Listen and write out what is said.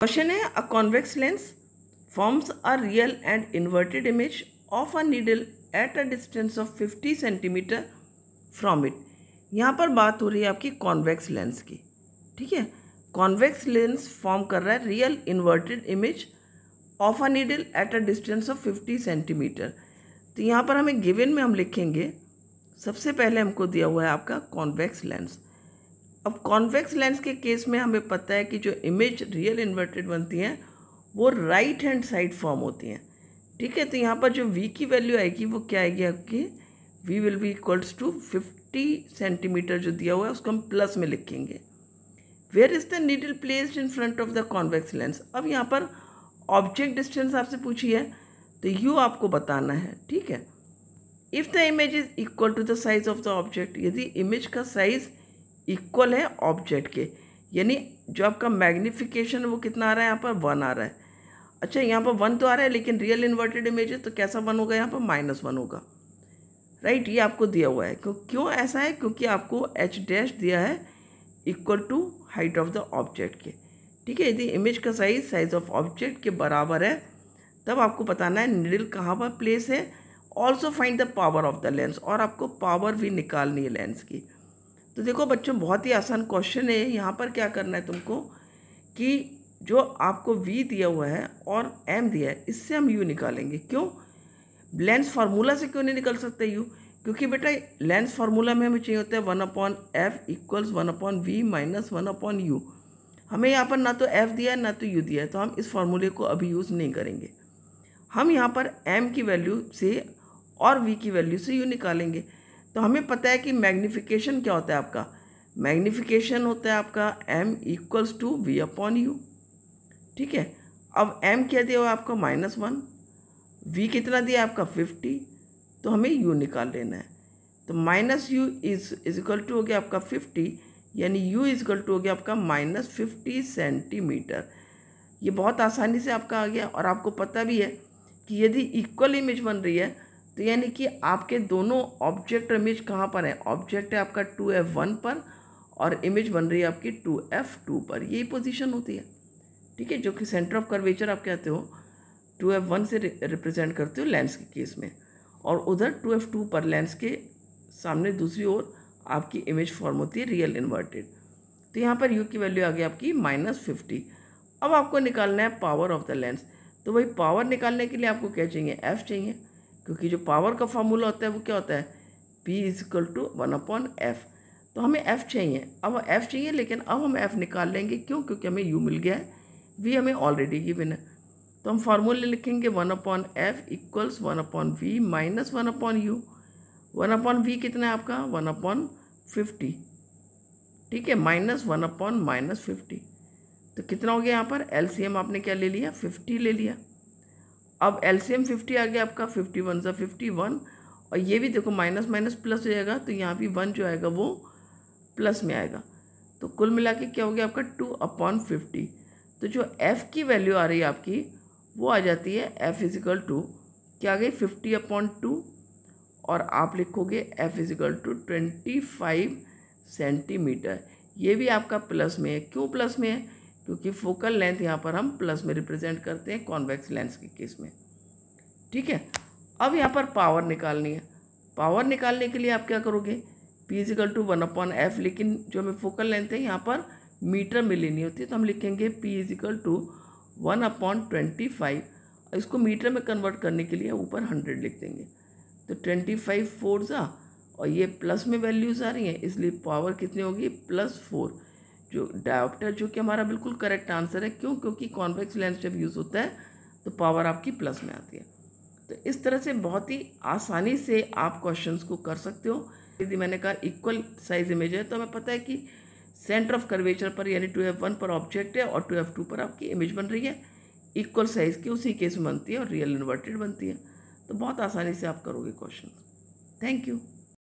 question है a convex lens forms a real and inverted image of a needle at a distance of 50 centimetre from it यहाँ पर बात हो रही है आपकी कॉन्वेक्स लेंस की ठीक है कॉन्वेक्स लेंस फॉर्म कर रहा है real inverted image of a needle at a distance of 50 centimetre तो यहाँ पर हमें गिवन में हम लिखेंगे सबसे पहले हमको दिया हुआ है आपका कॉन्वेक्स लेंस अब कॉन्वेक्स लेंस के केस में हमें पता है कि जो इमेज रियल इन्वर्टेड बनती हैं वो राइट हैंड साइड फॉर्म होती हैं ठीक है तो यहाँ पर जो वी की वैल्यू आएगी वो क्या आएगी आपकी v will be equals to fifty centimetre जो दिया हुआ है उसको हम प्लस में लिखेंगे where is the needle placed in front of the convex lens अब यहाँ पर ऑब्जेक्ट डिस्टेंस आपसे पूछी है तो यू आपको बताना है ठीक है if the image is equal to the size of the object यदि इमेज का साइज़ इक्वल है ऑब्जेक्ट के यानी जो आपका मैग्निफिकेशन वो कितना आ रहा है यहाँ पर वन आ रहा है अच्छा यहाँ पर वन तो आ रहा है लेकिन रियल इन्वर्टेड इमेज है तो कैसा वन होगा यहाँ पर माइनस वन होगा राइट ये आपको दिया हुआ है क्यों क्यों ऐसा है क्योंकि आपको एच डैश दिया है equal to height of the object के ठीक है यदि इमेज का साइज साइज ऑफ ऑब्जेक्ट के बराबर है तब आपको बताना है निडिल कहाँ पर प्लेस है also find the power of the lens और आपको पावर भी निकालनी है लेंस की तो देखो बच्चों बहुत ही आसान क्वेश्चन है यहाँ पर क्या करना है तुमको कि जो आपको वी दिया हुआ है और एम दिया है इससे हम यू निकालेंगे क्यों लेंस फार्मूला से क्यों नहीं निकल सकते यू क्योंकि बेटा लेंस फार्मूला में हमें चाहिए होता है one upon f equals one upon v minus one upon u हमें यहाँ पर ना तो एफ दिया है ना तो यू दिया है तो हम इस फार्मूले को अभी यूज़ नहीं करेंगे हम यहाँ पर एम की वैल्यू से और वी की वैल्यू से यू निकालेंगे तो हमें पता है कि मैग्निफिकेशन क्या होता है आपका मैग्निफिकेशन होता है आपका m equals to v upon u ठीक है अब एम क्या दिया हुआ आपका माइनस वन वी कितना दिया आपका फिफ्टी तो हमें यू निकाल लेना है तो minus u is is equal to हो गया आपका फिफ्टी यानी यू इज इक्वल टू हो गया आपका माइनस फिफ्टी सेंटीमीटर ये बहुत आसानी से आपका आ गया और आपको पता भी है कि यदि इक्वल इमेज बन रही है तो यानी कि आपके दोनों ऑब्जेक्ट और इमेज कहाँ पर है ऑब्जेक्ट है आपका टू एफ वन पर और इमेज बन रही है आपकी टू एफ टू पर यही पोजीशन होती है ठीक है जो कि सेंटर ऑफ कर्वेचर आप कहते हो टू एफ वन से रिप्रेजेंट करते हो लेंस के केस में और उधर टू एफ टू पर लेंस के सामने दूसरी ओर आपकी इमेज फॉर्म होती है रियल इन्वर्टेड तो यहाँ पर यू की वैल्यू आ गई आपकी माइनस फिफ्टी अब आपको निकालना है पावर ऑफ द लेंस तो वही पावर निकालने के लिए आपको क्या चाहिए एफ चाहिए क्योंकि जो पावर का फार्मूला होता है वो क्या होता है p is equal to one upon f तो हमें एफ़ चाहिए अब एफ़ चाहिए लेकिन अब हम एफ़ निकाल लेंगे क्यों क्योंकि हमें यू मिल गया है वी हमें ऑलरेडी गिवन है तो हम फार्मूले लिखेंगे one upon f equals one upon v minus one upon u one upon v कितना है आपका वन अपॉन फिफ्टी ठीक है minus one upon minus fifty तो कितना हो गया यहाँ पर एलसीएम आपने क्या ले लिया फिफ्टी ले लिया अब एल एम फिफ्टी आ गया आपका फिफ्टी वन सा फिफ्टी वन और ये भी देखो माइनस माइनस प्लस हो जाएगा तो यहाँ भी वन जो आएगा वो प्लस में आएगा तो कुल मिला के क्या हो गया आपका टू अपॉन फिफ्टी तो जो एफ़ की वैल्यू आ रही है आपकी वो आ जाती है एफ़ इजिकल टू क्या आ गई फिफ्टी अपॉन टू और आप लिखोगे f equal to twenty five centimetre ये भी आपका प्लस में है क्यों प्लस में है क्योंकि फोकल लेंथ यहाँ पर हम प्लस में रिप्रेजेंट करते हैं कॉन्वेक्स लेंस के केस में ठीक है अब यहाँ पर पावर निकालनी है पावर निकालने के लिए आप क्या करोगे p two one upon f लेकिन जो हमें फोकल लेंथ है यहाँ पर मीटर में लेनी होती है तो हम लिखेंगे p two one upon twenty five इसको मीटर में कन्वर्ट करने के लिए ऊपर हंड्रेड लिख देंगे तो ट्वेंटी फाइव फोर ज़ा और ये प्लस में वैल्यूज़ आ रही हैं इसलिए पावर कितनी होगी प्लस फोर जो डायोप्टर जो कि हमारा बिल्कुल करेक्ट आंसर है क्यों क्योंकि कॉन्वेक्स लेंस जब यूज़ होता है तो पावर आपकी प्लस में आती है तो इस तरह से बहुत ही आसानी से आप क्वेश्चंस को कर सकते हो यदि मैंने कहा इक्वल साइज इमेज है तो हमें पता है कि सेंटर ऑफ कर्वेचर पर यानी टू एफ वन पर ऑब्जेक्ट है और टू एफ टू पर आपकी इमेज बन रही है इक्वल साइज़ की उसी केस में बनती है और रियल इन्वर्टेड बनती है तो बहुत आसानी से आप करोगे क्वेश्चन थैंक यू